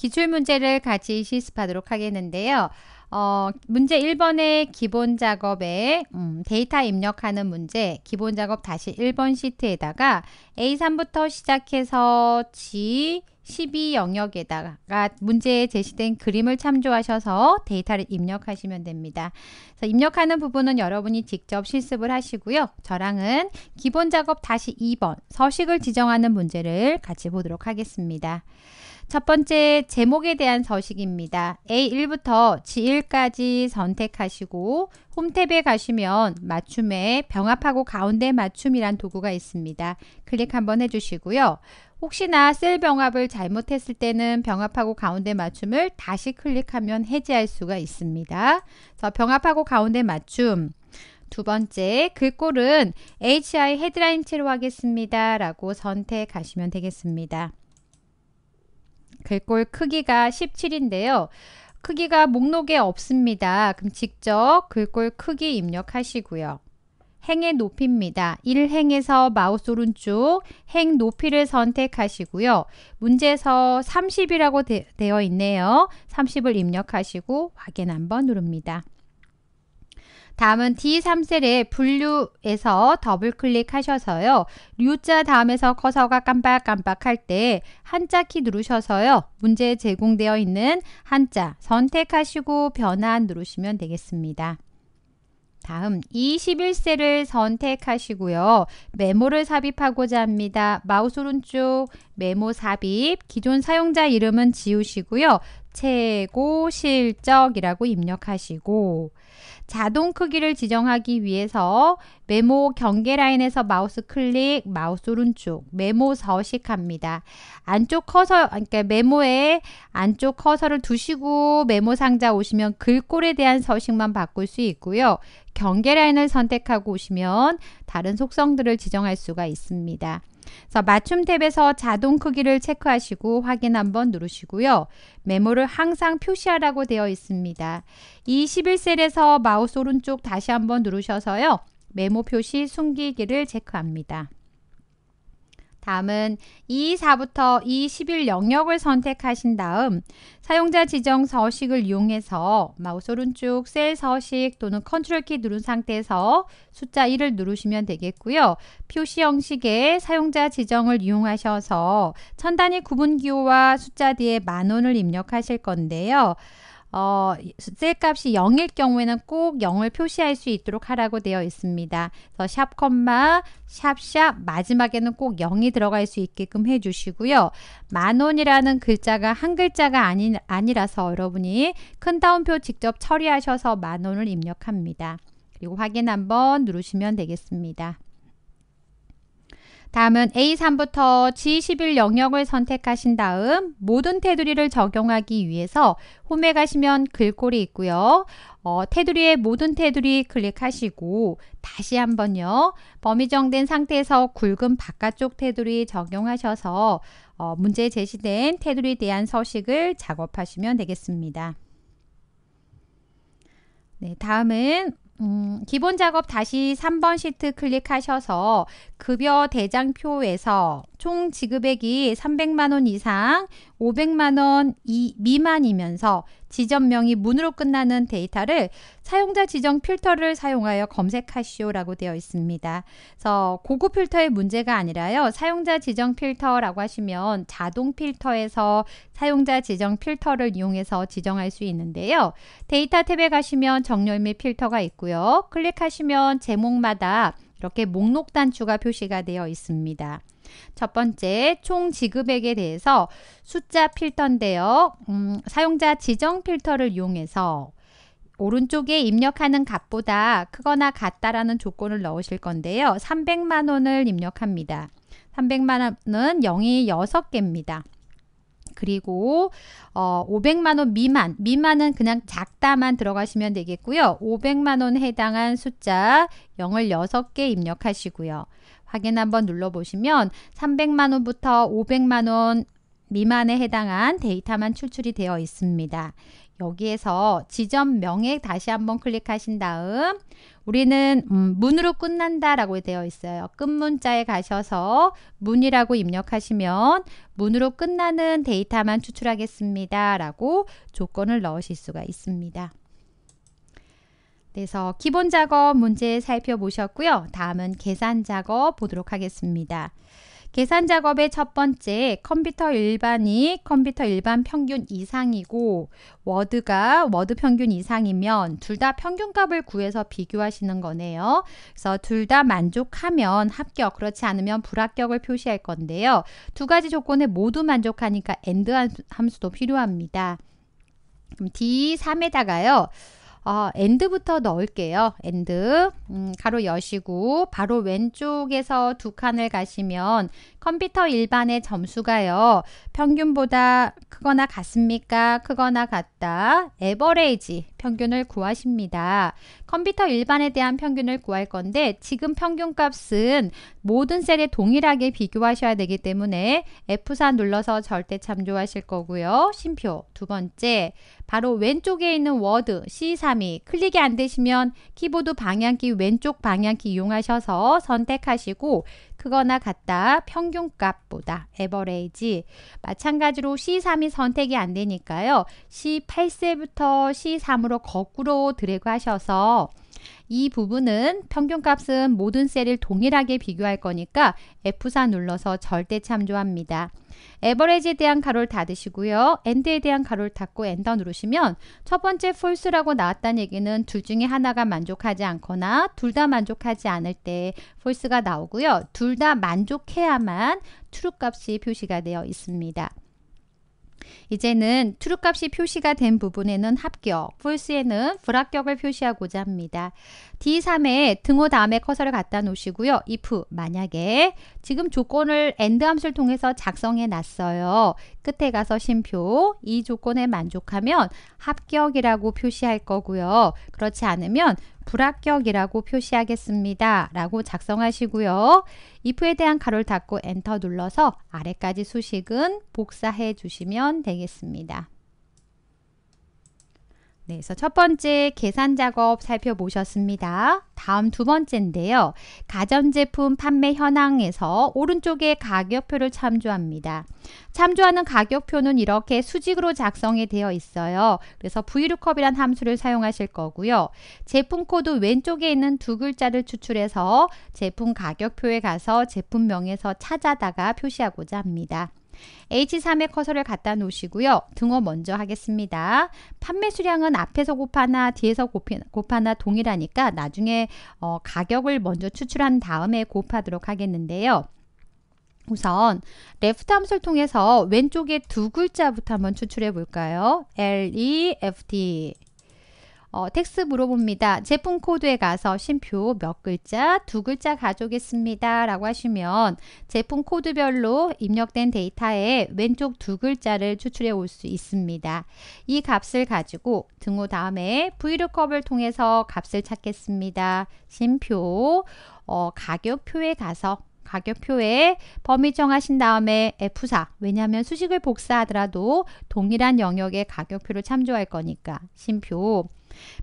기출문제를 같이 실습하도록 하겠는데요. 어, 문제 1번의 기본 작업에 음, 데이터 입력하는 문제, 기본 작업 다시 1번 시트에다가 A3부터 시작해서 G 12 영역에다가 문제에 제시된 그림을 참조하셔서 데이터를 입력하시면 됩니다. 그래서 입력하는 부분은 여러분이 직접 실습을 하시고요. 저랑은 기본 작업 다시 2번 서식을 지정하는 문제를 같이 보도록 하겠습니다. 첫 번째 제목에 대한 서식입니다. A1부터 G1까지 선택하시고 홈탭에 가시면 맞춤에 병합하고 가운데 맞춤이란 도구가 있습니다. 클릭 한번 해주시고요. 혹시나 셀 병합을 잘못했을 때는 병합하고 가운데 맞춤을 다시 클릭하면 해제할 수가 있습니다. 그래서 병합하고 가운데 맞춤 두 번째, 글꼴은 HI 헤드라인 치로 하겠습니다. 라고 선택하시면 되겠습니다. 글꼴 크기가 17인데요. 크기가 목록에 없습니다. 그럼 직접 글꼴 그 크기 입력하시고요. 행의 높이입니다. 1행에서 마우스 오른쪽 행 높이를 선택하시고요. 문제에서 30이라고 되, 어 있네요. 30을 입력하시고 확인 한번 누릅니다. 다음은 D3셀의 분류에서 더블 클릭하셔서요. 류자 다음에서 커서가 깜빡깜빡할 때 한자 키 누르셔서요. 문제에 제공되어 있는 한자 선택하시고 변환 누르시면 되겠습니다. 다음 21셀을 선택하시고요. 메모를 삽입하고자 합니다. 마우스 오른쪽 메모 삽입, 기존 사용자 이름은 지우시고요. 최고 실적이라고 입력하시고 자동 크기를 지정하기 위해서 메모 경계 라인에서 마우스 클릭, 마우스 오른쪽, 메모 서식합니다. 안쪽 커서, 그러니까 메모에 안쪽 커서를 두시고 메모 상자 오시면 글꼴에 대한 서식만 바꿀 수 있고요. 경계 라인을 선택하고 오시면 다른 속성들을 지정할 수가 있습니다. 그래서 맞춤 탭에서 자동 크기를 체크하시고 확인 한번 누르시고요. 메모를 항상 표시하라고 되어 있습니다. 이 11셀에서 마우스 오른쪽 다시 한번 누르셔서요. 메모 표시 숨기기를 체크합니다. 다음은 24부터 21 영역을 선택하신 다음 사용자 지정 서식을 이용해서 마우스 오른쪽 셀 서식 또는 컨트롤 키 누른 상태에서 숫자 1을 누르시면 되겠고요. 표시 형식의 사용자 지정을 이용하셔서 천 단위 구분 기호와 숫자 뒤에 만 원을 입력하실 건데요. 어, 셀값이 0일 경우에는 꼭 0을 표시할 수 있도록 하라고 되어 있습니다. 그래서 샵 콤마 샵샵 마지막에는 꼭 0이 들어갈 수 있게끔 해주시고요. 만원이라는 글자가 한 글자가 아니, 아니라서 여러분이 큰 따옴표 직접 처리하셔서 만원을 입력합니다. 그리고 확인 한번 누르시면 되겠습니다. 다음은 A3부터 G11 영역을 선택하신 다음 모든 테두리를 적용하기 위해서 홈에 가시면 글꼴이 있고요. 어, 테두리의 모든 테두리 클릭하시고 다시 한번요. 범위 정된 상태에서 굵은 바깥쪽 테두리 적용하셔서 어, 문제 제시된 테두리에 대한 서식을 작업하시면 되겠습니다. 네, 다음은 음, 기본 작업 다시 3번 시트 클릭하셔서 급여 대장표에서 총 지급액이 300만 원 이상, 500만 원 미만이면서 지점명이 문으로 끝나는 데이터를 사용자 지정 필터를 사용하여 검색하시오라고 되어 있습니다. 그래서 고급 필터의 문제가 아니라요. 사용자 지정 필터라고 하시면 자동 필터에서 사용자 지정 필터를 이용해서 지정할 수 있는데요. 데이터 탭에 가시면 정렬 및 필터가 있고요. 클릭하시면 제목마다 이렇게 목록 단추가 표시가 되어 있습니다. 첫 번째, 총 지급액에 대해서 숫자 필터인데요. 음, 사용자 지정 필터를 이용해서 오른쪽에 입력하는 값보다 크거나 같다라는 조건을 넣으실 건데요. 300만 원을 입력합니다. 300만 원은 0이 6개입니다. 그리고 어, 500만 원 미만, 미만은 그냥 작다만 들어가시면 되겠고요. 500만 원에 해당한 숫자 0을 6개 입력하시고요. 확인 한번 눌러보시면 300만 원부터 500만 원 미만에 해당한 데이터만 추출이 되어 있습니다. 여기에서 지점 명액 다시 한번 클릭하신 다음 우리는 음, 문으로 끝난다 라고 되어 있어요. 끝문자에 가셔서 문이라고 입력하시면 문으로 끝나는 데이터만 추출하겠습니다 라고 조건을 넣으실 수가 있습니다. 그래서 기본 작업 문제 살펴보셨고요. 다음은 계산 작업 보도록 하겠습니다. 계산 작업의 첫 번째 컴퓨터 일반이 컴퓨터 일반 평균 이상이고 워드가 워드 평균 이상이면 둘 다 평균값을 구해서 비교하시는 거네요. 그래서 둘 다 만족하면 합격, 그렇지 않으면 불합격을 표시할 건데요. 두 가지 조건에 모두 만족하니까 엔드 함수도 필요합니다. 그럼 D3에다가요. 어, 엔드부터 넣을게요. 엔드 음, 가로 여시고 바로 왼쪽에서 두 칸을 가시면 컴퓨터 일반의 점수가요. 평균보다 크거나 같습니까? 크거나 같다. 에버레이지 평균을 구하십니다. 컴퓨터 일반에 대한 평균을 구할 건데 지금 평균값은 모든 셀에 동일하게 비교하셔야 되기 때문에 F4 눌러서 절대 참조하실 거고요. 심표 두 번째 바로 왼쪽에 있는 워드 C3이 클릭이 안 되시면 키보드 방향키 왼쪽 방향키 이용하셔서 선택하시고 크거나 같다 평균값보다 에버레이지 마찬가지로 C3이 선택이 안 되니까요. C8세부터 C3으로 거꾸로 드래그 하셔서 이 부분은 평균값은 모든 셀을 동일하게 비교할 거니까 F4 눌러서 절대 참조합니다. 에버리지에 대한 가로를 닫으시고요. 엔드에 대한 가로를 닫고 엔더 누르시면 첫 번째 false라고 나왔다는 얘기는 둘 중에 하나가 만족하지 않거나 둘 다 만족하지 않을 때 false가 나오고요. 둘 다 만족해야만 true 값이 표시가 되어 있습니다. 이제는 true 값이 표시가 된 부분에는 합격, false에는 불합격을 표시하고자 합니다. D3에 등호 다음에 커서를 갖다 놓으시고요. if 만약에 지금 조건을 AND 함수를 통해서 작성해 놨어요. 끝에 가서 심표, 이 조건에 만족하면 합격이라고 표시할 거고요. 그렇지 않으면 불합격이라고 표시하겠습니다. 라고 작성하시고요. if에 대한 가로를 닫고 엔터 눌러서 아래까지 수식은 복사해 주시면 되겠습니다. 네, 그래서 첫 번째 계산 작업 살펴보셨습니다. 다음 두 번째인데요. 가전제품 판매 현황에서 오른쪽에 가격표를 참조합니다. 참조하는 가격표는 이렇게 수직으로 작성이 되어 있어요. 그래서 VLOOKUP이란 함수를 사용하실 거고요. 제품 코드 왼쪽에 있는 두 글자를 추출해서 제품 가격표에 가서 제품명에서 찾아다가 표시하고자 합니다. h 3의 커서를 갖다 놓으시고요. 등호 먼저 하겠습니다. 판매 수량은 앞에서 곱하나 뒤에서 곱하나 동일하니까 나중에 어, 가격을 먼저 추출한 다음에 곱하도록 하겠는데요. 우선 레프트 함수를 통해서 왼쪽에 두 글자부터 한번 추출해 볼까요? LEFT 어, 텍스 물어봅니다. 제품 코드에 가서 쉼표 몇 글자, 두 글자 가져오겠습니다. 라고 하시면 제품 코드별로 입력된 데이터에 왼쪽 두 글자를 추출해 올 수 있습니다. 이 값을 가지고 등호 다음에 vlookup 통해서 값을 찾겠습니다. 쉼표, 어, 가격표에 가서 가격표에 범위 정하신 다음에 F4 왜냐하면 수식을 복사하더라도 동일한 영역의 가격표를 참조할 거니까 심표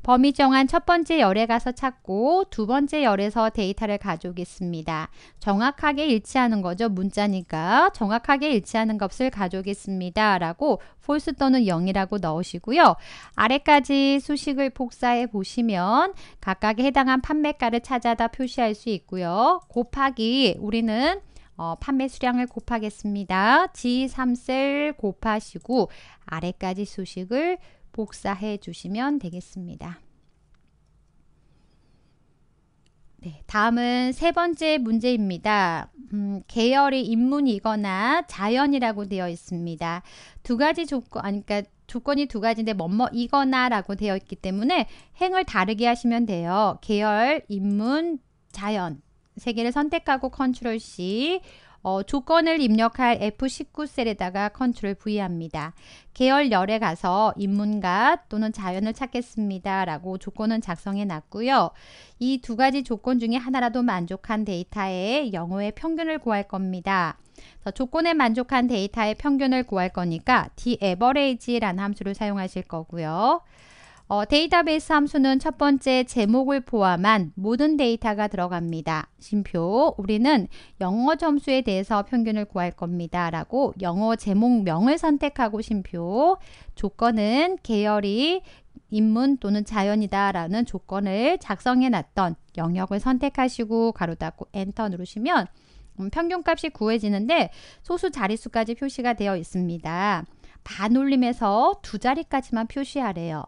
범위 정한 첫 번째 열에 가서 찾고 두 번째 열에서 데이터를 가져오겠습니다. 정확하게 일치하는 거죠. 문자니까 정확하게 일치하는 값을 가져오겠습니다. 라고 false 또는 0이라고 넣으시고요. 아래까지 수식을 복사해 보시면 각각에 해당한 판매가를 찾아다 표시할 수 있고요. 곱하기 우리는 어, 판매 수량을 곱하겠습니다. G3셀 곱하시고 아래까지 수식을 복사해 주시면 되겠습니다. 네, 다음은 세 번째 문제입니다. 음, 계열이 인문이거나 자연이라고 되어 있습니다. 두 가지 조건, 아니, 그러니까 조건이 두 가지인데 뭐뭐이거나라고 되어 있기 때문에 행을 다르게 하시면 돼요. 계열, 인문, 자연 세 개를 선택하고 컨트롤 C 어, 조건을 입력할 F19 셀에다가 컨트롤 V 합니다. 계열열에 가서 인문가 또는 자연을 찾겠습니다. 라고 조건은 작성해 놨고요. 이 두 가지 조건 중에 하나라도 만족한 데이터의 영어의 평균을 구할 겁니다. 조건에 만족한 데이터의 평균을 구할 거니까 d a v e r a g e 라는 함수를 사용하실 거고요. 어, 데이터베이스 함수는 첫 번째 제목을 포함한 모든 데이터가 들어갑니다. 심표, 우리는 영어 점수에 대해서 평균을 구할 겁니다. 라고 영어 제목명을 선택하고 심표, 조건은 계열이 인문 또는 자연이다 라는 조건을 작성해 놨던 영역을 선택하시고 가로 닫고 엔터 누르시면 음, 평균값이 구해지는데 소수 자릿수까지 표시가 되어 있습니다. 반올림에서 두 자리까지만 표시하래요.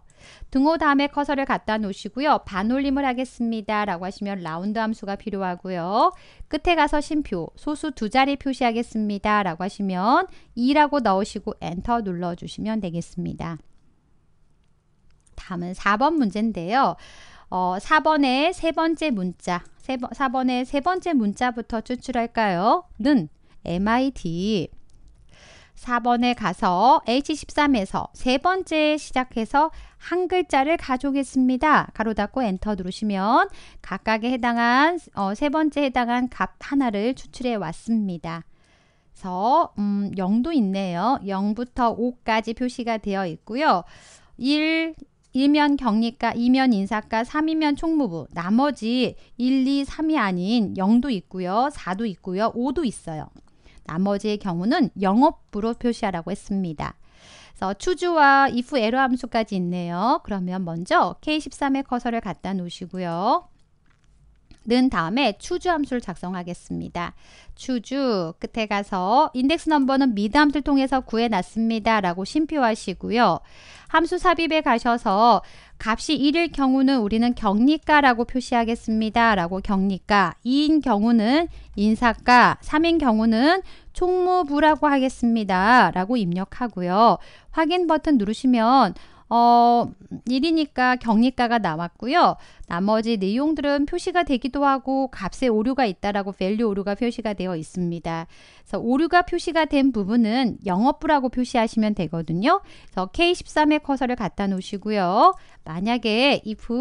등호 다음에 커서를 갖다 놓으시고요. 반올림을 하겠습니다. 라고 하시면 라운드 함수가 필요하고요. 끝에 가서 심표, 소수 두 자리 표시하겠습니다. 라고 하시면 2라고 넣으시고 엔터 눌러주시면 되겠습니다. 다음은 4번 문제인데요. 어, 4번의 세 번째 문자, 세 번, 4번의 세 번째 문자부터 추출할까요? 는 MID 4번에 가서 H13에서 세 번째 시작해서 한 글자를 가져오겠습니다. 가로 닫고 엔터 누르시면 각각에 해당한 어, 세 번째 해당한 값 하나를 추출해 왔습니다. 그래서 음, 0도 있네요. 0부터 5까지 표시가 되어 있고요. 1, 1면 격리가 2면 인사가, 3이면 총무부, 나머지 1, 2, 3이 아닌 0도 있고요. 4도 있고요. 5도 있어요. 나머지의 경우는 영업부로 표시하라고 했습니다. 그래서 추주와 if, e r 함수까지 있네요. 그러면 먼저 K13의 커서를 갖다 놓으시고요. 는 다음에 추주 함수를 작성하겠습니다. 추주 끝에 가서 인덱스 넘버는 미드 함수를 통해서 구해놨습니다. 라고 심표하시고요. 함수 삽입에 가셔서 값이 1일 경우는 우리는 격리가라고 표시하겠습니다. 라고 격리가 2인 경우는 인사가 3인 경우는 총무부라고 하겠습니다. 라고 입력하고요. 확인 버튼 누르시면 어, 1이니까 격리가가 나왔고요. 나머지 내용들은 표시가 되기도 하고 값에 오류가 있다라고 밸류 오류가 표시가 되어 있습니다. 그래서 오류가 표시가 된 부분은 영업부라고 표시하시면 되거든요. 그래서 K13의 커서를 갖다 놓으시고요. 만약에 if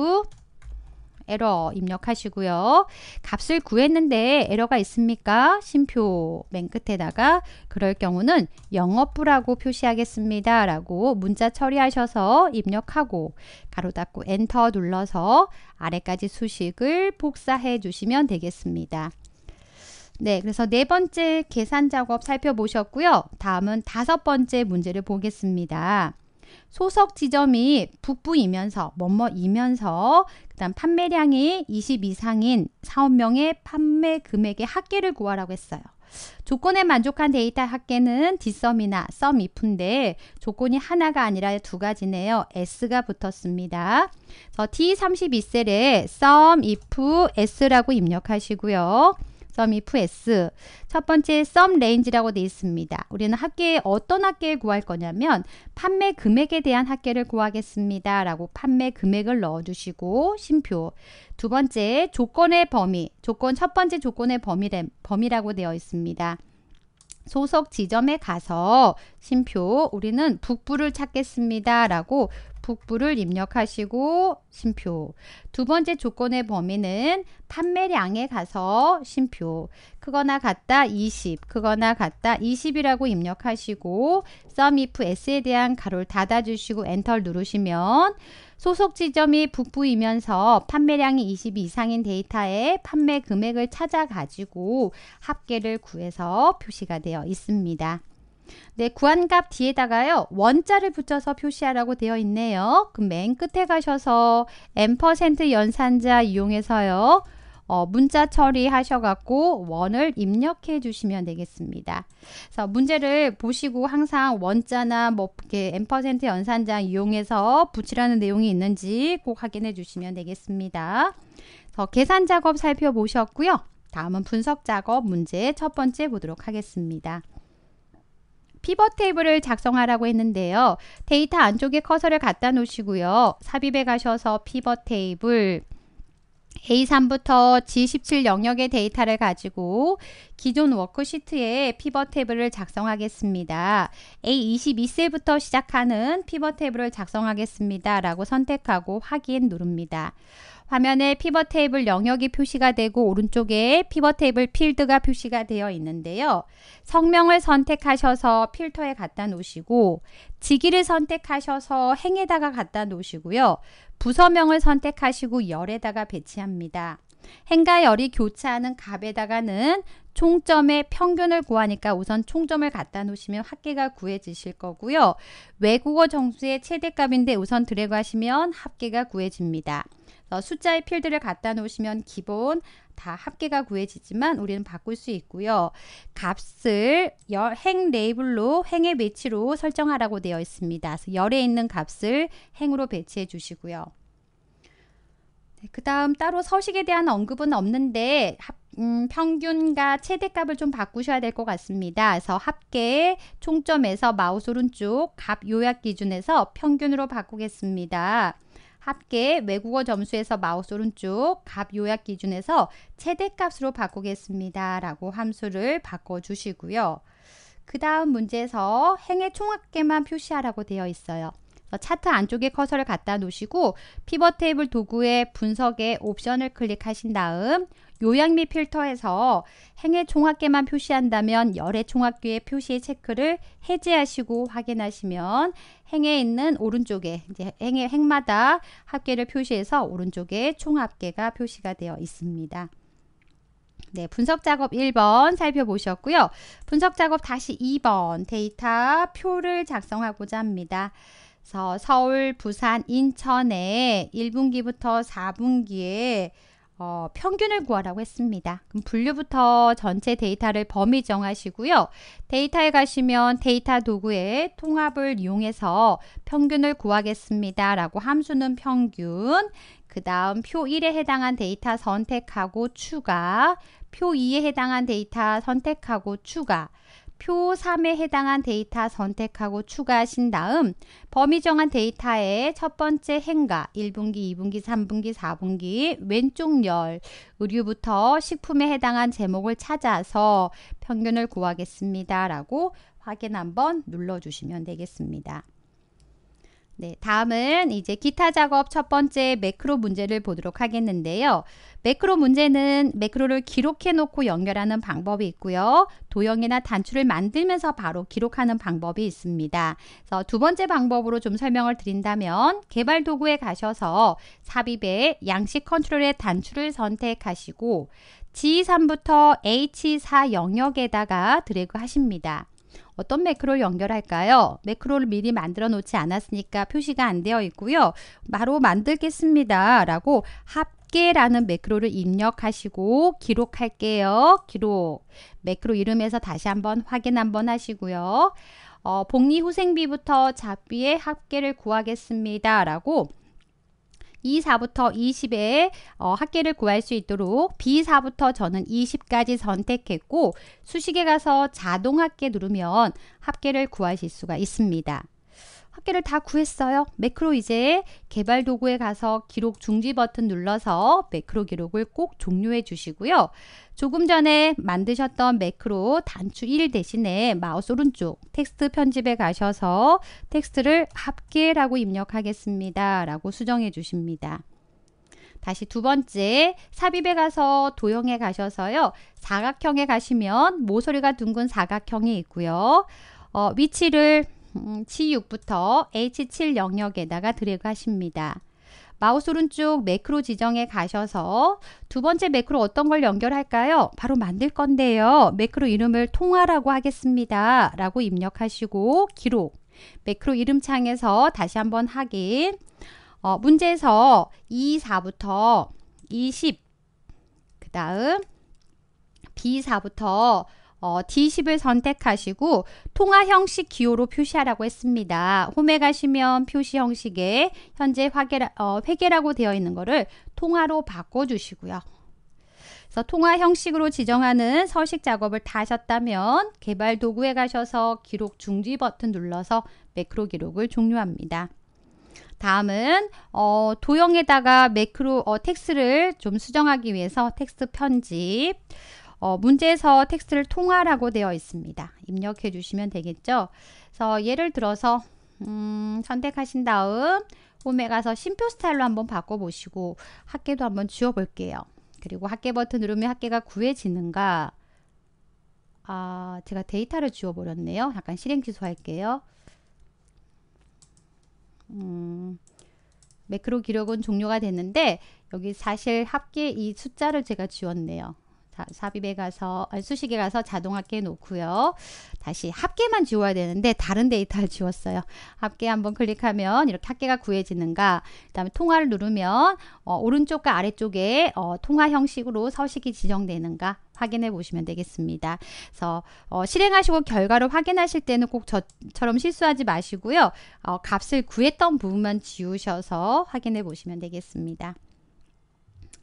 에러 입력하시고요. 값을 구했는데 에러가 있습니까? 심표 맨 끝에다가 그럴 경우는 영어부라고 표시하겠습니다. 라고 문자 처리하셔서 입력하고 가로 닫고 엔터 눌러서 아래까지 수식을 복사해 주시면 되겠습니다. 네, 그래서 네 번째 계산 작업 살펴보셨고요. 다음은 다섯 번째 문제를 보겠습니다. 소석 지점이 북부이면서 뭐뭐이면서 그다음 판매량이 20 이상인 사업명의 판매 금액의 합계를 구하라고 했어요. 조건에 만족한 데이터 합계는 디썸이나 썸이프인데 조건이 하나가 아니라 두 가지네요. s가 붙었습니다. 그래서 t32셀에 썸이프 s라고 입력하시고요. 썸이프 s 첫 번째 썸 레인지라고 되어 있습니다. 우리는 학계에 어떤 학계를 구할 거냐면 판매 금액에 대한 학계를 구하겠습니다. 라고 판매 금액을 넣어주시고 심표 두 번째 조건의 범위 조건 첫 번째 조건의 범위, 범위라고 되어 있습니다. 소속 지점에 가서 심표 우리는 북부를 찾겠습니다 라고 북부를 입력하시고 심표 두 번째 조건의 범위는 판매량에 가서 심표 크거나 같다 20 크거나 같다 20이라고 입력하시고 썸이프 S에 대한 가로를 닫아주시고 엔터를 누르시면 소속 지점이 북부이면서 판매량이 20 이상인 데이터에 판매 금액을 찾아 가지고 합계를 구해서 표시가 되어 있습니다. 네, 구한값 뒤에다가요. 원자를 붙여서 표시하라고 되어 있네요. 그 맨 끝에 가셔서 n% 연산자 이용해서요. 어, 문자 처리하셔갖고 원을 입력해 주시면 되겠습니다. 그래서 문제를 보시고 항상 원자나 뭐 이렇게 n% 연산자 이용해서 붙이라는 내용이 있는지 꼭 확인해 주시면 되겠습니다. 그래서 계산 작업 살펴보셨고요. 다음은 분석 작업 문제 첫 번째 보도록 하겠습니다. 피벗 테이블을 작성하라고 했는데요. 데이터 안쪽에 커서를 갖다 놓으시고요. 삽입에 가셔서 피벗 테이블 A3부터 G17 영역의 데이터를 가지고 기존 워크시트에 피벗 테이블을 작성하겠습니다. A22셀부터 시작하는 피벗 테이블을 작성하겠습니다. 라고 선택하고 확인 누릅니다. 화면에 피벗 테이블 영역이 표시가 되고 오른쪽에 피벗 테이블 필드가 표시가 되어 있는데요. 성명을 선택하셔서 필터에 갖다 놓으시고 직위를 선택하셔서 행에다가 갖다 놓으시고요. 부서명을 선택하시고 열에다가 배치합니다. 행과 열이 교차하는 값에다가는 총점의 평균을 구하니까 우선 총점을 갖다 놓으시면 합계가 구해지실 거고요. 외국어 정수의 최대값인데 우선 드래그 하시면 합계가 구해집니다. 숫자의 필드를 갖다 놓으시면 기본 다 합계가 구해지지만 우리는 바꿀 수 있고요. 값을 열, 행 레이블로 행의 배치로 설정하라고 되어 있습니다. 그래서 열에 있는 값을 행으로 배치해 주시고요. 네, 그 다음 따로 서식에 대한 언급은 없는데 음, 평균과 최대값을 좀 바꾸셔야 될 것 같습니다. 그래서 합계 총점에서 마우스 오른쪽 값 요약 기준에서 평균으로 바꾸겠습니다. 합계 외국어 점수에서 마우스 오른쪽 값 요약 기준에서 최대값으로 바꾸겠습니다. 라고 함수를 바꿔주시고요. 그 다음 문제에서 행의 총합계만 표시하라고 되어 있어요. 어, 차트 안쪽에 커서를 갖다 놓으시고 피벗 테이블 도구의 분석의 옵션을 클릭하신 다음 요약 및 필터에서 행의 총합계만 표시한다면 열의 총합계의 표시의 체크를 해제하시고 확인하시면 행에 있는 오른쪽에 이제 행의 행마다 합계를 표시해서 오른쪽에 총합계가 표시가 되어 있습니다. 네, 분석 작업 1번 살펴보셨고요. 분석 작업 다시 2번 데이터 표를 작성하고자 합니다. 그래서 서울, 부산, 인천에 1분기부터 4분기에 어, 평균을 구하라고 했습니다. 그럼 분류부터 전체 데이터를 범위 정하시고요. 데이터에 가시면 데이터 도구의 통합을 이용해서 평균을 구하겠습니다. 라고 함수는 평균, 그 다음 표 1에 해당한 데이터 선택하고 추가, 표 2에 해당한 데이터 선택하고 추가, 표 3에 해당한 데이터 선택하고 추가하신 다음 범위 정한 데이터에첫 번째 행가 1분기, 2분기, 3분기, 4분기 왼쪽 열 의류부터 식품에 해당한 제목을 찾아서 평균을 구하겠습니다. 라고 확인 한번 눌러주시면 되겠습니다. 네, 다음은 이제 기타 작업 첫 번째 매크로 문제를 보도록 하겠는데요. 매크로 문제는 매크로를 기록해 놓고 연결하는 방법이 있고요. 도형이나 단추를 만들면서 바로 기록하는 방법이 있습니다. 그래서 두 번째 방법으로 좀 설명을 드린다면 개발 도구에 가셔서 삽입에 양식 컨트롤의 단추를 선택하시고 G3부터 H4 영역에다가 드래그 하십니다. 어떤 매크로를 연결할까요? 매크로를 미리 만들어 놓지 않았으니까 표시가 안 되어 있고요. 바로 만들겠습니다. 라고 합계라는 매크로를 입력하시고 기록할게요. 기록. 매크로 이름에서 다시 한번 확인 한번 하시고요. 어, 복리 후생비부터 잡비의 합계를 구하겠습니다. 라고 24부터 20에 어, 학계를 구할 수 있도록 B4부터 저는 20까지 선택했고 수식에 가서 자동 학계 누르면 합계를 구하실 수가 있습니다. 학계를다 구했어요. 매크로 이제 개발 도구에 가서 기록 중지 버튼 눌러서 매크로 기록을 꼭 종료해 주시고요. 조금 전에 만드셨던 매크로 단추 1 대신에 마우스 오른쪽 텍스트 편집에 가셔서 텍스트를 합계라고 입력하겠습니다. 라고 수정해 주십니다. 다시 두 번째 삽입에 가서 도형에 가셔서요. 사각형에 가시면 모서리가 둥근 사각형이 있고요. 어, 위치를 음, C6부터 H7 영역에다가 드래그 하십니다. 마우스 오른쪽 매크로 지정에 가셔서 두 번째 매크로 어떤 걸 연결할까요? 바로 만들 건데요. 매크로 이름을 통화라고 하겠습니다. 라고 입력하시고 기록 매크로 이름 창에서 다시 한번 확인 어, 문제에서 24부터 20그 다음 B4부터 어, D10을 선택하시고 통화 형식 기호로 표시하라고 했습니다. 홈에 가시면 표시 형식에 현재 회계 어, 회계라고 되어 있는 거를 통화로 바꿔주시고요. 그래서 통화 형식으로 지정하는 서식 작업을 다 하셨다면 개발 도구에 가셔서 기록 중지 버튼 눌러서 매크로 기록을 종료합니다. 다음은 어, 도형에다가 매크로 어, 텍스를 좀 수정하기 위해서 텍스 편집 어, 문제에서 텍스트를 통화라고 되어 있습니다. 입력해 주시면 되겠죠. 그래서 예를 들어서 음, 선택하신 다음 홈에 가서 심표 스타일로 한번 바꿔보시고 학계도 한번 지워볼게요. 그리고 학계 버튼 누르면 학계가 구해지는가 아 제가 데이터를 지워버렸네요. 약간 실행 취소할게요. 음, 매크로 기록은 종료가 됐는데 여기 사실 합계 이 숫자를 제가 지웠네요. 삽입에 가서 아, 수식에 가서 자동합계 놓고요. 다시 합계만 지워야 되는데 다른 데이터를 지웠어요. 합계 한번 클릭하면 이렇게 합계가 구해지는가 그다음에 통화를 누르면 어, 오른쪽과 아래쪽에 어, 통화 형식으로 서식이 지정되는가 확인해 보시면 되겠습니다. 그래서 어, 실행하시고 결과를 확인하실 때는 꼭 저처럼 실수하지 마시고요. 어, 값을 구했던 부분만 지우셔서 확인해 보시면 되겠습니다.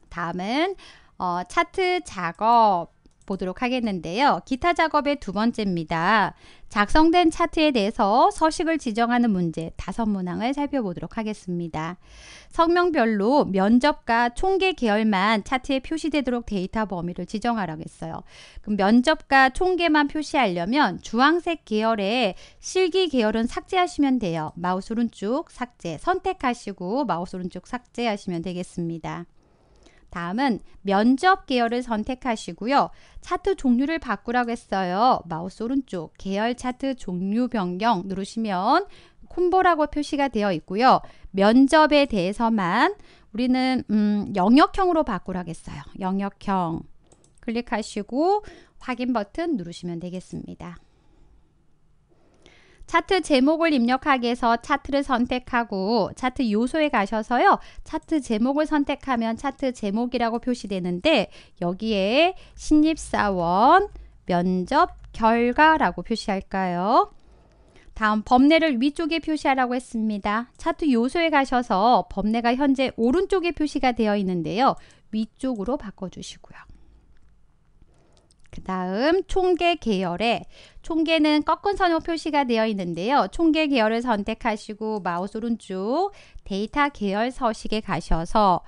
다음은 어, 차트 작업 보도록 하겠는데요. 기타 작업의 두 번째입니다. 작성된 차트에 대해서 서식을 지정하는 문제 다섯 문항을 살펴보도록 하겠습니다. 성명별로 면접과 총계 계열만 차트에 표시되도록 데이터 범위를 지정하라고 했어요. 그럼 면접과 총계만 표시하려면 주황색 계열에 실기 계열은 삭제하시면 돼요. 마우스 오른쪽 삭제 선택하시고 마우스 오른쪽 삭제하시면 되겠습니다. 다음은 면접 계열을 선택하시고요. 차트 종류를 바꾸라고 했어요. 마우스 오른쪽 계열 차트 종류 변경 누르시면 콤보라고 표시가 되어 있고요. 면접에 대해서만 우리는 음, 영역형으로 바꾸라고했어요 영역형 클릭하시고 확인 버튼 누르시면 되겠습니다. 차트 제목을 입력하기위해서 차트를 선택하고 차트 요소에 가셔서요. 차트 제목을 선택하면 차트 제목이라고 표시되는데 여기에 신입사원 면접 결과라고 표시할까요? 다음 범례를 위쪽에 표시하라고 했습니다. 차트 요소에 가셔서 범례가 현재 오른쪽에 표시가 되어 있는데요. 위쪽으로 바꿔주시고요. 그 다음 총계 계열에 총계는 꺾은 선으로 표시가 되어 있는데요. 총계 계열을 선택하시고 마우스 오른쪽 데이터 계열 서식에 가셔서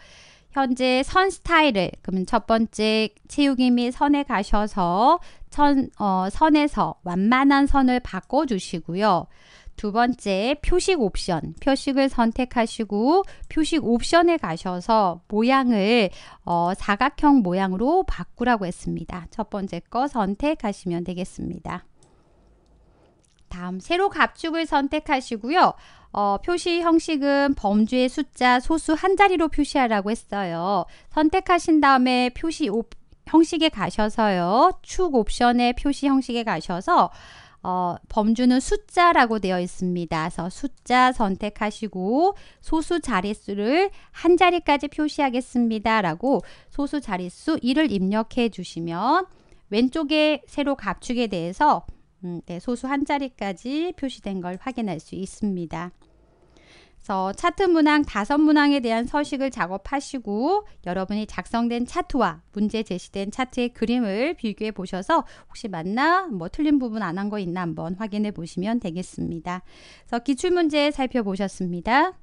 현재 선 스타일을 그러면 첫 번째 채우기 및 선에 가셔서 천, 어, 선에서 완만한 선을 바꿔주시고요. 두 번째 표식 옵션, 표식을 선택하시고 표식 옵션에 가셔서 모양을 어, 사각형 모양으로 바꾸라고 했습니다. 첫 번째 거 선택하시면 되겠습니다. 다음 세로 갑축을 선택하시고요. 어, 표시 형식은 범주의 숫자 소수 한 자리로 표시하라고 했어요. 선택하신 다음에 표시 옵, 형식에 가셔서요. 축 옵션의 표시 형식에 가셔서 어, 범주는 숫자라고 되어 있습니다. 그래서 숫자 선택하시고 소수 자릿수를 한 자리까지 표시하겠습니다. 라고 소수 자릿수 1을 입력해 주시면 왼쪽에 세로 감축에 대해서 음, 네, 소수 한 자리까지 표시된 걸 확인할 수 있습니다. 그래서 차트 문항 다섯 문항에 대한 서식을 작업하시고 여러분이 작성된 차트와 문제 제시된 차트의 그림을 비교해 보셔서 혹시 맞나 뭐 틀린 부분 안 한 거 있나 한번 확인해 보시면 되겠습니다. 그래서 기출문제 살펴보셨습니다.